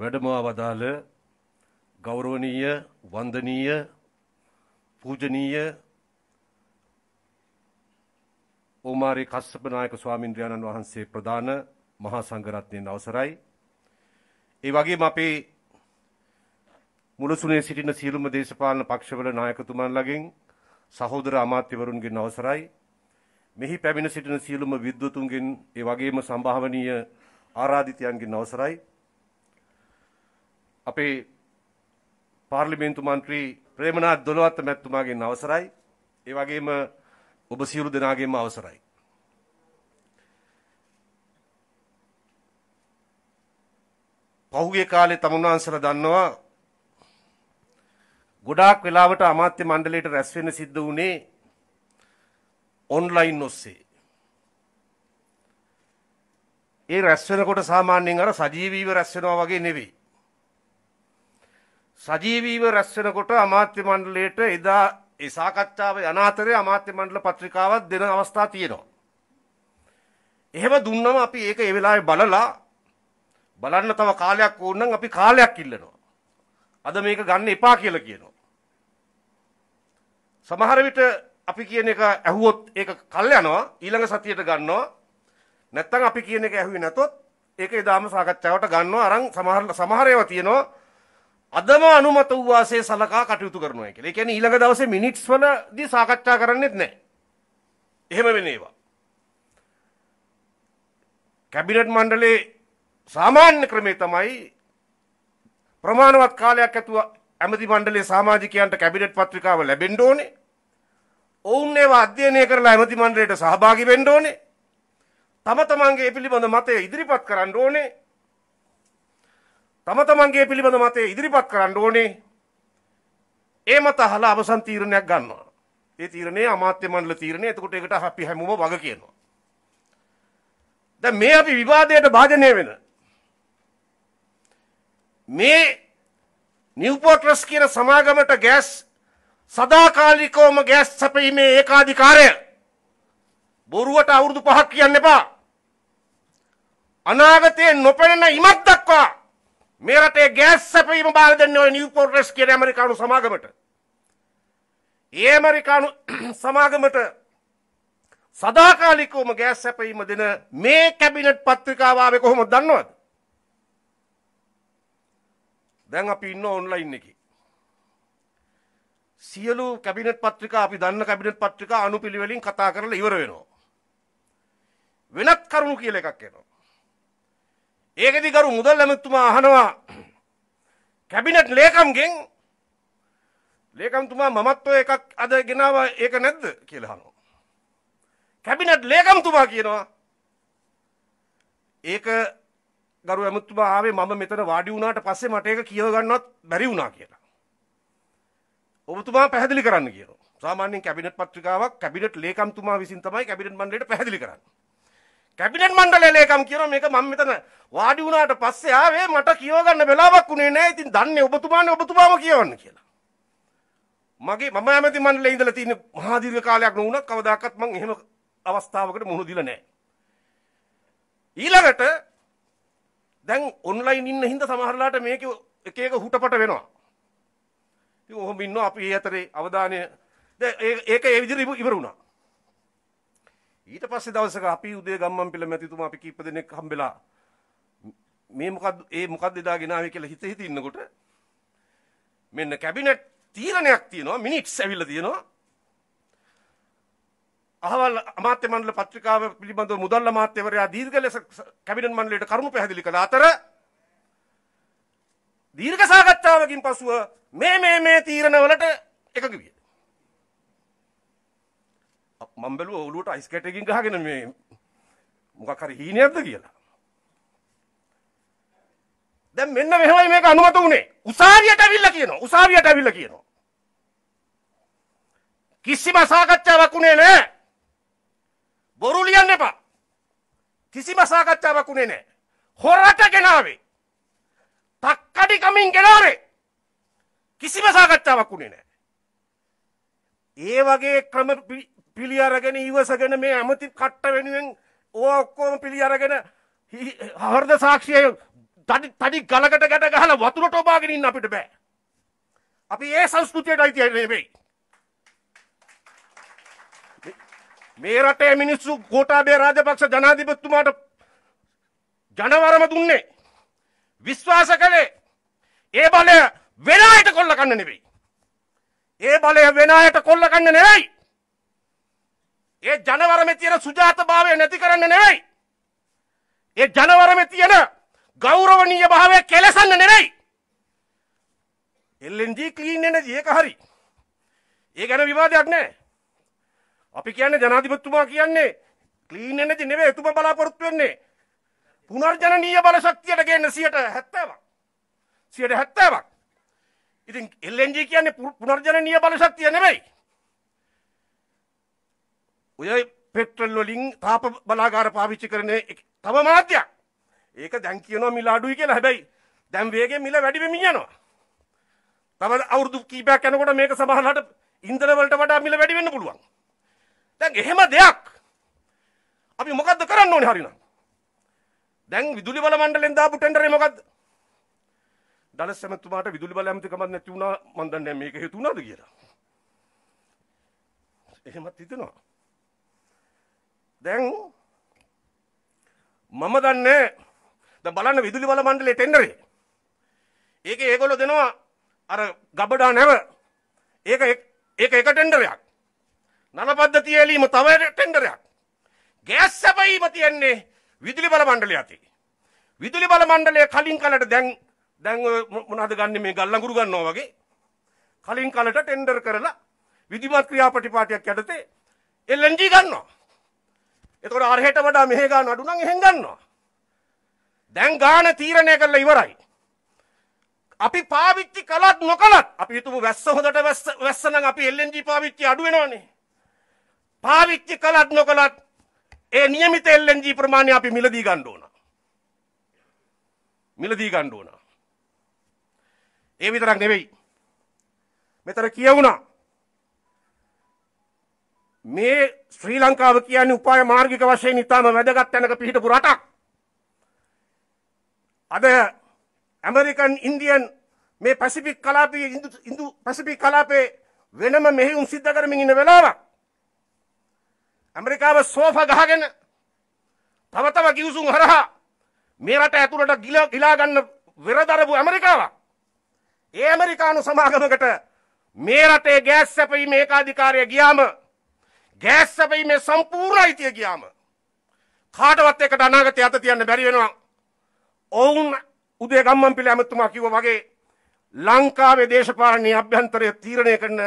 වැඩම අවදාළ ගෞරවනීය වන්දනීය පූජනීය ඕමාරි කස්සප නායක ස්වාමින්ද්‍රයන්න් වහන්සේ ප්‍රධාන මහා සංඝරත්නයේ අවසරයි. ඒ වගේම අපේ මුලසුනේ සිටින සියලුම දේශපාලන පක්ෂවල නායකතුමන්ලගෙන් සහෝදර අමාත්‍යවරුන්ගෙන් අවසරයි. මෙහි පැමිණ සිටින සියලුම විද්වතුන්ගෙන් ඒ වගේම සම්භාවනීය ආරාධිතයන්ගෙන් අවසරයි. අපේ පාර්ලිමේන්තු මන්ත්‍රී ප්‍රේමනාත් දොළවත්ත මැතිතුමාගෙන් අවසරයි. ඒ වගේම ඔබ සියලු දෙනාගෙන්ම අවසරයි. පහුගිය කාලේ තමුන්වන්සලා දන්නවා ගොඩාක් වෙලාවට අමාත්‍ය මණ්ඩලයට රැස් වෙන්න සිද්ධ වුණේ ඔන්ලයින් ඔස්සේ. ඒ රැස් වෙනකොට සාමාන්‍යයෙන් අර සජීවීව රැස් වෙනවා වගේ නෙවෙයි. සජීවීව රැස්වෙනකොට අමාත්‍ය මණ්ඩලයට එදා ඒ සාකච්ඡාව යනාතරේ අමාත්‍ය මණ්ඩල පත්‍රිකාවක් දෙන අවස්ථා තියෙනවා. එහෙම දුන්නම අපි ඒක ඒ වෙලාවේ බලලා බලන්න තව කාලයක් ඕන නම් අපි කාලයක් ඉල්ලනවා. අද මේක ගන්න එපා කියලා කියනවා. සමහර විට අපි කියන එක ඇහුවොත් ඒක කල් යනවා ඊළඟ සතියට ගන්නවා. නැත්තම් අපි කියන එක ඇහුවේ නැතොත් ඒක එදාම සාකච්ඡාවට ගන්නවා අරන් සමහර සමහර ඒවා තියෙනවා අදම අනුමත වූ වාසේ සලකා කටයුතු කරනවා කියලා. ඒ කියන්නේ ඊළඟ දවසේ මිනිත්ස් වලදී සාකච්ඡා කරන්නෙත් නැහැ. එහෙම වෙන ඒවා. කැබිනට් මණ්ඩලයේ සාමාන්‍ය ක්‍රමය තමයි ප්‍රමාණවත් කාලයක් ඇතුව ඇමති මණ්ඩලයේ සමාජිකයන්ට කැබිනට් පත්‍රිකාව ලැබෙන්න ඕනේ. ඔවුන් ඒවා අධ්‍යයනය කරලා ඇමති මණ්ඩලයට සහභාගී වෙන්න ඕනේ. තම තමන්ගේ පිළිබඳ මතය ඉදිරිපත් කරන්න ඕනේ. තම තමන්ගේ පිළිබඳ මතය ඉදිරිපත් කරන්න ඕනේ. ඒ මත අහලා අවසන් තීරණයක් ගන්නවා. ඒ තීරණය අමාත්‍ය මණ්ඩල තීරණය. එතකොට ඒකට අපි හැමෝම වග කියනවා. දැන් මේ අපි විවාදයට භාජනය වෙන මේ නිව්පෝට්‍රස් කියන සමාගමට ගෑස් සදාකාලිකවම ගෑස් සැපීමේ ඒකාධිකාරය බොරුවට අවුරුදු පහක් කියන්න එපා. අනාගතයේ නොපෙනෙන ඉමක් දක්වා මේ රටේ ගෑස් සැපීම බාර දෙන්නේ ඔය නිව්පෝර්ට් රෙස් කියන ඇමරිකානු සමාගමට. ඒ ඇමරිකානු සමාගමට සදාකාලිකවම ගෑස් සැපීම දෙන මේ කැබිනට් පත්‍රිකාව ආවේ කොහොමද දන්නවද? දැන් අපි ඉන්න ඔන්ලයින් එකේ. සියලු කැබිනට් පත්‍රිකා අපි දන්න කැබිනට් පත්‍රිකා අනුපිළිවෙලින් කතා කරලා ඉවර වෙනවා. වෙනත් කරුණු කියලා එකක් එනවා. ඒකෙදි ගරු මුදල් ඇමතුමා අහනවා කැබිනට් ලේකම්ගෙන් ලේකම්තුමා මමත් ඔය එකක් අද ගෙනාවා ඒක නැද්ද කියලා අහනවා. කැබිනට් ලේකම්තුමා කියනවා ඒක ගරු ඇමතුමා ආවේ මම මෙතන වාඩි වුණාට පස්සේ මට ඒක කියව ගන්නවත් බැරි වුණා කියලා. ඔබතුමා පැහැදිලි කරන්න කියනවා. සාමාන්‍යයෙන් කැබිනට් පත්‍රිකාවක් කැබිනට් ලේකම්තුමා විසින් තමයි කැබිනට් මණ්ඩලයට පැහැදිලි කරන්නේ. කැබිනට් මණ්ඩලය ලේකම් කියනවා මේක මම මෙතන වාඩි වුණාට පස්සේ ආවේ මට කියව ගන්න වෙලාවක් උනේ නැහැ. ඉතින් දන්නේ ඔබතුමානේ ඔබතුමාම කියවන්න කියලා. මගේ මම ඇමති මණ්ඩලයේ ඉඳලා තියෙන මහා දීර්ඝ කාලයක් නොවුණත් කවදාකවත් මම එහෙම අවස්ථාවකට මුහුණ දීලා නැහැ. ඊළඟට දැන් ඔන්ලයින් ඉන්න හින්දා සමහරලාට මේක එක එක හුටපට වෙනවා. ඉතින් ඔහොම ඉන්නවා අපි ඒ අතරේ අවධානය දැන් ඒක ඒ විදිහට ඉවර වුණා. ඊට පස්සේ දවසක අපි උදේ ගම්මන් පිළ මැතිතුමා අපි කීප දෙනෙක් හම්බෙලා මේ මොකද්ද ඒ මොකද්ද එදා ගෙනාවේ කියලා හිත හිත ඉන්නකොට මෙන්න කැබිනට් තීරණයක් තියෙනවා මිනිට්ස් ඇවිල්ලා තියෙනවා අහවල් අමාත්‍ය මණ්ඩල පත්‍රිකාව පිළිබඳව මුදල් අමාත්‍යවරයා දීර්ඝ ලෙස කැබිනට් මණ්ඩලයට කරුණු පැහැදිලි කළ අතර දීර්ඝ සාකච්ඡාවකින් පසුව මේ මේ මේ තීරණවලට එකඟ විය. මම බැලුවා ඔළුවට අයිස් කැට එකකින් ගහගෙන මේ මොකක් හරි හීනයක්ද කියලා. දැන් මෙන්න මෙහෙමයි මේක අනුමත උනේ. උසාවියට අවිල්ලා කියනවා. උසාවියට අවිල්ලා කියනවා. කිසිම සාකච්ඡාවක් උනේ නැහැ. බොරු ලියන්න එපා. කිසිම සාකච්ඡාවක් උනේ නැහැ. හොරට ගෙනාවේ. තක්කඩි කමින් ගෙනාවේ. කිසිම සාකච්ඡාවක් උනේ නැහැ. ඒ වගේ ක්‍රම පිළි අරගෙන ඉවසගෙන මේ ඇමති කට්ට වෙනුවෙන් ඕ ඔක්කෝම පිළි අරගෙන හරද සාක්ෂිය තඩි තඩි ගලකට ගැට ගහල වතුරට ඔබාගෙනින් අපිට බෑ. අපි ඒ සංස්කෘතියට අයිති නෙවෙයි. මේ රටේ මිනිස්සු ගෝටාබේ රාජපක්ෂ ජනාධිපතිතුමාට ජනවරම දුන්නේ. විශ්වාස කළේ ඒ බලය වෙලායට කොල්ල කන්න නෙවෙයි. ඒ බලය වෙන අයට කොල්ල ගන්න නෙවෙයි. ඒ ජනවරමේ තියෙන සුජාතභාවය නැති කරන්න නෙවෙයි. ඒ ජනවරමේ තියෙන ගෞරවනීය භාවය කෙලසන්න නෙවෙයි. LNG clean energy ඒක හරි. ඒ ගැන විවාදයක් නැහැ. අපි කියන්නේ ජනාධිපතිතුමා කියන්නේ clean energy නෙවෙයි එතුමා බලාපොරොත්තු වෙන්නේ. පුනර්ජනනීය බල ශක්තියට ගේන්න 70ක්. 70ක්. ඉතින් එල්ලෙන්ජී කියන්නේ පුනර්ජනනීය බලශක්තිය නෙමෙයි. ඔය පෙට්‍රල් වලින් තාප බලාගාර පාවිච්චි කරන තව මාධ්‍යයක්. ඒක දැන් කියනවා මිල අඩුයි කියලා. හැබැයි දැන් වේගයෙන් මිල වැඩි වෙමින් යනවා. තව අවුරුදු කීපයක් යනකොට මේක සමහරවිට ඉන්ධන වලට වඩා මිල වැඩි වෙන්න පුළුවන්. දැන් එහෙම දෙයක් අපි මොකද්ද කරන්න ඕනේ හරිනම්? දැන් විදුලි බල මණ්ඩලෙන් දාපු ටෙන්ඩරේ මොකද්ද? දලස් ඇමතුමාට විදුලි බල ඇමතිකමක් නැති වුණා මම දන්නේ මේක හේතු වුණාද කියලා. එහෙමත් හිතෙනවා. දැන් මම දන්නේ දැන් බලන්න විදුලි බල මණ්ඩලයේ ටෙන්ඩරේ. ඒකේ ඒගොල්ලෝ දෙනවා අර ගබඩා නැව. ඒක ඒක එක ටෙන්ඩරයක්. නල පද්ධතිය එළීම තව ටෙන්ඩරයක්. ගෑස් සැපයීම තියන්නේ විදුලි බල මණ්ඩලය අතේ. විදුලි බල මණ්ඩලය කලින් කලට දැන් දැන් ඔය මොනවද ගන්නෙ මේ ගල් අඟුරු ගන්නවා වගේ කලින් කලට ටෙන්ඩර් කරලා විධිමත් ක්‍රියාපටිපාටියක් යටතේ LNG ගන්නවා. ඒතකොට අරහෙට වඩා මෙහෙ ගන්න අඩු නම් එහෙන් ගන්නවා. දැන් ගාන තීරණය කරලා ඉවරයි. අපි පාවිච්චි කළත් නොකළත් අපි හිතමු වැස්ස හොඳට වැස්ස වැස්ස නම් අපි LNG පාවිච්චි අඩු වෙනවනේ. පාවිච්චි කළත් නොකළත් ඒ નિયમિત LNG ප්‍රමාණය අපි මිලදී ගන්න ඕන. මිලදී ගන්න ඕන. ඒ විතරක් නෙවෙයි. මෙතන කියවුණා. මේ ශ්‍රී ලංකාව කියන්නේ උපාය මාර්ගික වශයෙන් ඉතාම වැදගත් තැනක පිහිටපු රටක්. අද ඇමරිකන් ඉන්දියන් මේ පැසිෆික් කලාපයේ ඉන්දු පැසිෆික් කලාපයේ වෙනම මෙහෙයුම් සිද්ධ කරමින් ඉන්න වෙලාවක්. ඇමරිකාව සෝෆා ගහගෙන තව තව කිවිසුම් හරහා මේ රට ඇතුළට ගිලා ගන්න වෙරදරපු ඇමරිකාවක්. ඒ ඇමරිකානු සමාගමකට මේ රටේ ගෑස් සැපීම ඒකාධිකාරය ගියාම ගෑස් සැපීමේ සම්පූර්ණ අයිතිය ගියාම කාටවත් එකට අනාගතය අත තියන්න බැරි වෙනවා. ඔවුන් උදේ ගම්මන් පිළ ඇමතුමා කිව්ව වගේ ලංකාවේ දේශපාලනයේ අභ්‍යන්තරය තීරණය කරන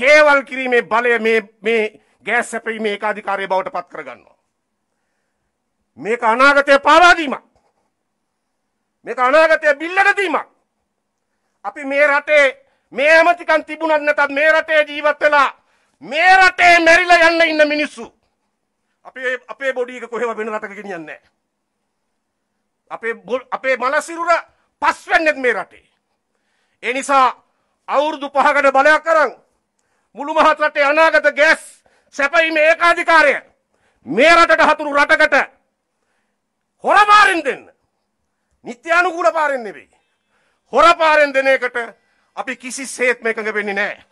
කේවල් කිරීමේ බලය මේ මේ ගෑස් සැපීමේ ඒකාධිකාරය බවට පත් කරගන්නවා. මේක අනාගතය පාවාදීමක්. මේක අනාගතය බිල්ලට දීමක්. අපි මේ රටේ මේ ඇමතිකන් තිබුණත් නැතත් මේ රටේ ජීවත් වෙලා මේ රටේ මැරිලා යන්න ඉන්න මිනිස්සු අපේ අපේ බොඩි එක කොහෙවත් වෙන රටක ගෙනියන්නේ නැහැ. අපේ අපේ මලසිරුර පස් වෙන්නේ මේ රටේ. ඒ නිසා අවුරුදු පහකට බලයක් කරන් මුළු මහත් රටේ අනාගත ගෑස් සැපයීම ඒකාධිකාරය මේ රටට හතුරු රටකට හොර පාරෙන් දෙන්න. නිත්‍යානුකූල පාරෙන් නෙවෙයි. හොරපාරෙන් දෙන එකට අපි කිසිසේත්ම එකඟ වෙන්නේ නැහැ.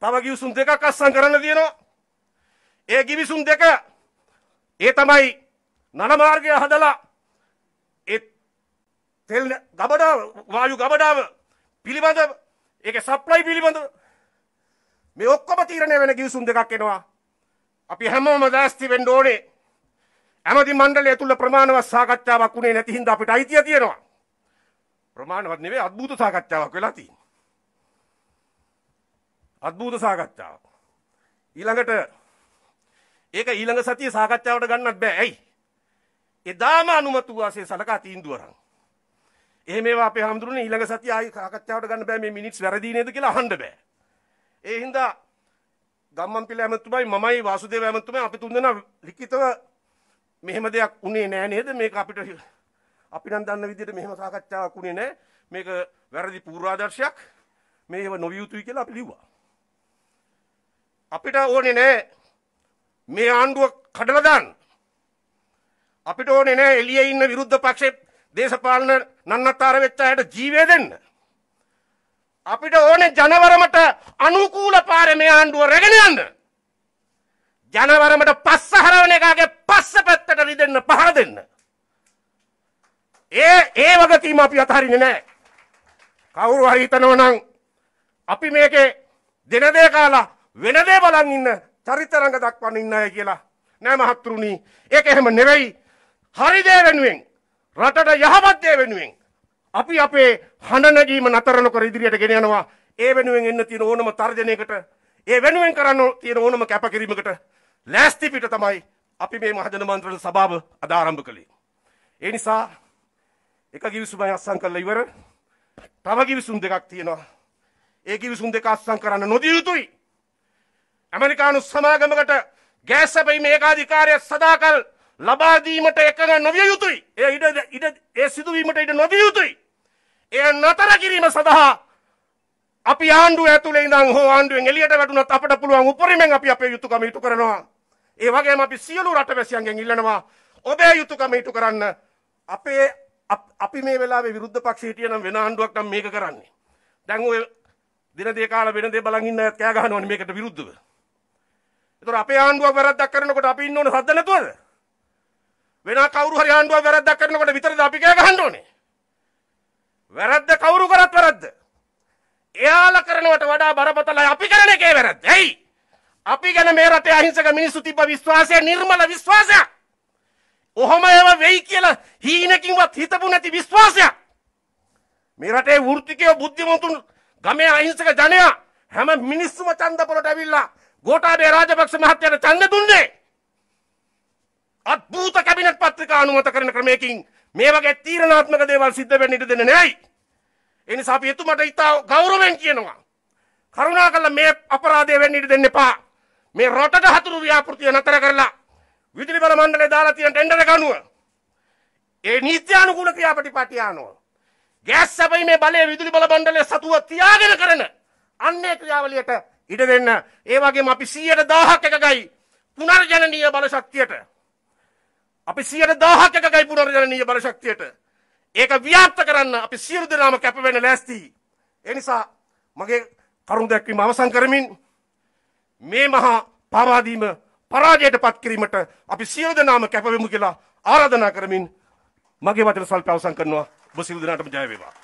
තව ගිවිසුම් දෙකක් අස්සම් කරන්න තියෙනවා. ඒ ගිවිසුම් දෙක ඒ තමයි නල මාර්ගය හදලා ඒ තෙල් ගබඩාව වායු ගබඩාව පිළිබඳ ඒකේ සප්ලයි පිළිබඳ මේ ඔක්කොම තීරණය වෙන ගිවිසුම් දෙකක් එනවා. අපි හැමෝම දැස්ති වෙන්න ඕනේ. ඇමති මණ්ඩලය තුල ප්‍රමාණවත් සාකච්ඡාවක් උනේ නැති හින්දා අපිට අයිතිය තියෙනවා. ප්‍රමාණවත් නෙවෙයි අద్භූත සාකච්ඡාවක් වෙලා තියෙන්නේ. අద్භූත සාකච්ඡාවක්. ඊළඟට ඒක ඊළඟ සතියේ සාකච්ඡාවට ගන්නත් බෑ. ඇයි? එදාම අනුමතු වාසේ සලකා තීන්දුවරන්. එහෙම ඒවා අපේ හැමදෙරුනේ ඊළඟ සතිය ආයි සාකච්ඡාවට ගන්න බෑ මේ මිනිත්ස් වැරදි නේද කියලා අහන්න බෑ. ඒ හින්දා ගම්මන් පිළ ඇමතුමයි මමයි වාසුදේව ඇමතුමයි අපි තුන්දෙනා ලිඛිතව මෙහෙම දෙයක් උනේ නෑ නේද මේක අපිට අපි නම් දන්න විදිහට මෙහෙම සාකච්ඡාවක් උනේ නැහැ. මේක වැරදි පූර්වාදර්ශයක්. මේව නොවිය යුතුයි කියලා අපි ලිව්වා. අපිට ඕනේ නැහැ මේ ආණ්ඩුව කඩලා දාන්න. අපිට ඕනේ නැහැ එළියේ ඉන්න විරුද්ධ පක්ෂේ දේශපාලන නන්නතර වෙච්ච අයට ජීවය දෙන්න. අපිට ඕනේ ජනවරමට අනුකූල පාරේ මේ ආණ්ඩුව රැගෙන යන්න. ජනවරමට පස්ස හරවන එකගේ පස්ස පැත්තට රිදෙන්න පහර දෙන්න. ඒ ඒ වගකීම අපි අතහරින්නේ නැහැ. කවුරු හරි හිතනවා නම් අපි මේකේ දෙන දේ කාලා වෙන දේ බලන් ඉන්න චරිතරංග දක්වන්න ඉන්න අය කියලා. නෑ මහත්තුරුනි, ඒක එහෙම නෙවෙයි. හරි දේ වෙනුවෙන් රටට යහපත් දේ වෙනුවෙන් අපි අපේ හඬ නැගීම නතර නොකර ඉදිරියට ගෙන යනවා. ඒ වෙනුවෙන් එන්න තියෙන ඕනම තර්ජනයකට, ඒ වෙනුවෙන් කරන්න තියෙන ඕනම කැපකිරීමකට ලෑස්ති පිට තමයි අපි මේ මහජන මන්ත්‍රණ සභාව අද ආරම්භ කළේ. ඒ නිසා එක කිවිසුමයි අස්සම් කරලා ඉවර. තව කිවිසුම් දෙකක් තියෙනවා. ඒ කිවිසුම් දෙක අස්සම් කරන්න නොදිය යුතුයි. ඇමරිකානු සමාගමකට ගෑස් සැපීමේ ඒකාධිකාරය සදාකල් ලබා දීමට එකඟ නොවිය යුතුයි. ඒ ඉඩ ඉඩ ඒ සිදුවීමට ඉඩ නොදිය යුතුයි. එය නතර කිරීම සඳහා අපි ආණ්ඩුව ඇතුලේ ඉඳන් හෝ ආණ්ඩුවෙන් එළියට වැටුණත් අපට පුළුවන් උපරිමෙන් අපි අපේ යුතුයකම ඉටු කරනවා. ඒ වගේම අපි සියලු රටවැසියන්ගෙන් ඉල්ලනවා ඔබේ යුතුයකම ඉටු කරන්න අපේ අපි මේ වෙලාවේ විරුද්ධ පක්ෂේ හිටියනම් වෙන ආණ්ඩුවක් නම් මේක කරන්නේ. දැන් ඔය දින දෙක කාලා වෙන දේ බලන් ඉන්න අයත් කෑ ගහනවනේ මේකට විරුද්ධව. ඒතර අපේ ආණ්ඩුවක් වැරද්දක් කරනකොට අපි ඉන්න ඕන සද්ද නැතුවද? වෙන කවුරු හරි ආණ්ඩුවක් වැරද්දක් කරනකොට විතරද අපි කෑ ගහන්න ඕනේ? වැරද්ද කවුරු කරත් වැරද්ද. එයාලා කරනවට වඩා බරපතලයි අපි කරන එකේ වැරද්ද. ඇයි? අපි ගැන මේ රටේ අහිංසක මිනිස්සු තිබ්බ විශ්වාසය නිර්මල විශ්වාසයක්. ඔහොම ඒව වෙයි කියලා හීනකින්වත් හිතපු නැති විශ්වාසයක්. මේ රටේ වෘත්තිකයෝ බුද්ධිමතුන් ගමේ අහිංසක ජනයා හැම මිනිස්සුම ඡන්දපොළට ඇවිල්ලා ගෝඨාභය රාජපක්ෂ මහත්තයාට ඡන්ද දුන්නේ. අද්භූත කැබිනට් පත්‍රිකා අනුමත කරන ක්‍රමයකින් මේ වගේ තීරණාත්මක දේවල් සිද්ධ වෙන්න ඉඩ දෙන්නේ නැහැයි. ඒ නිසා අපි එතුමට ඉතා ගෞරවයෙන් කියනවා. කරුණාකරලා මේ අපරාධය වෙන්න ඉඩ දෙන්න එපා. මේ රටට හතුරු ව්‍යාපෘතිය නතර කරලා විදුලි බල මණ්ඩලය දාලා තියෙන ටෙන්ඩර් ගණුව. ඒ නීත්‍යානුකූල ක්‍රියාපටිපාටි ආනෝ. ගෑස් සැපීමේ බලය විදුලි බල මණ්ඩලය සතුව තියාගෙන කරන අන්නේ ක්‍රියාවලියට ඉඩ දෙන්න. ඒ වගේම අපි 100000ක් එකගයි පුනර්ජනනීය බල ශක්තියට. අපි 100000ක් එකගයි පුනර්ජනනීය බල ශක්තියට. ඒක ව්‍යාප්ත කරන්න අපි සියලු දෙනාම කැප වෙන්න ලෑස්තියි. ඒ නිසා මගේ කරුණ දැක්වීම අවසන් කරමින් මේ මහා පාවාදීම පරාජයට පත් කිරීමට අපි සියලු දෙනාම කැපවෙමු කියලා ආරාධනා කරමින් මගේ වචන සල්ප අවසන් කරනවා ඔබ සියලු දෙනාටම ජය වේවා